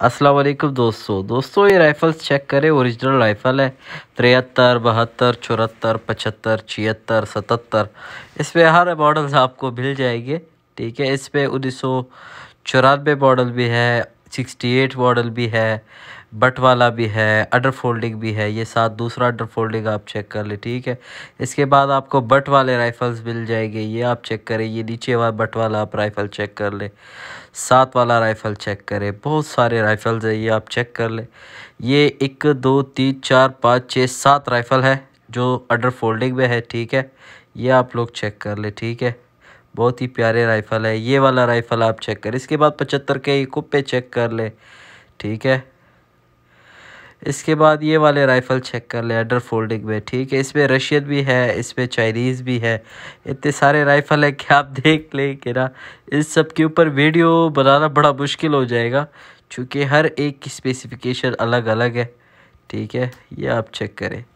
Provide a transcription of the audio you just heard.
अस्सलाम वालेकुम दोस्तों दोस्तों ये राइफ़ल्स चेक करें ओरिजिनल राइफ़ल है तिहत्तर बहत्तर चौहत्तर पचहत्तर छिहत्तर सतहत्तर इसमें हर मॉडल्स आपको मिल जाएंगे ठीक है इसमें उन्नीस सौ चौरानवे मॉडल भी है सिक्सटी एट मॉडल भी है बट वाला भी है अंडर फोल्डिंग भी है ये साथ दूसरा अंडर फोल्डिंग आप चेक कर ले ठीक है इसके बाद आपको बट वाले राइफ़ल्स मिल जाएंगे ये आप चेक करें ये नीचे वाला बट वाला आप राइफ़ल चेक कर लें सात वाला राइफ़ल चेक करें बहुत सारे राइफ़ल्स है ये आप चेक कर लें ये एक दो तीन चार पाँच छः सात राइफ़ल है जो अंडर फोल्डिंग में है ठीक है ये आप लोग चेक कर लें ठीक है बहुत ही प्यारे राइफ़ल है ये वाला राइफ़ल आप चेक करें इसके बाद पचहत्तर के कुप्पे चेक कर ले ठीक है इसके बाद ये वाले राइफ़ल चेक कर ले अंडर फोल्डिंग में ठीक है इसमें रशियन भी है इसमें चाइनीज़ भी है इतने सारे राइफ़ल हैं कि आप देख लें कि ना इस सब के ऊपर वीडियो बनाना बड़ा मुश्किल हो जाएगा चूँकि हर एक की स्पेसिफिकेशन अलग अलग है ठीक है ये आप चेक करें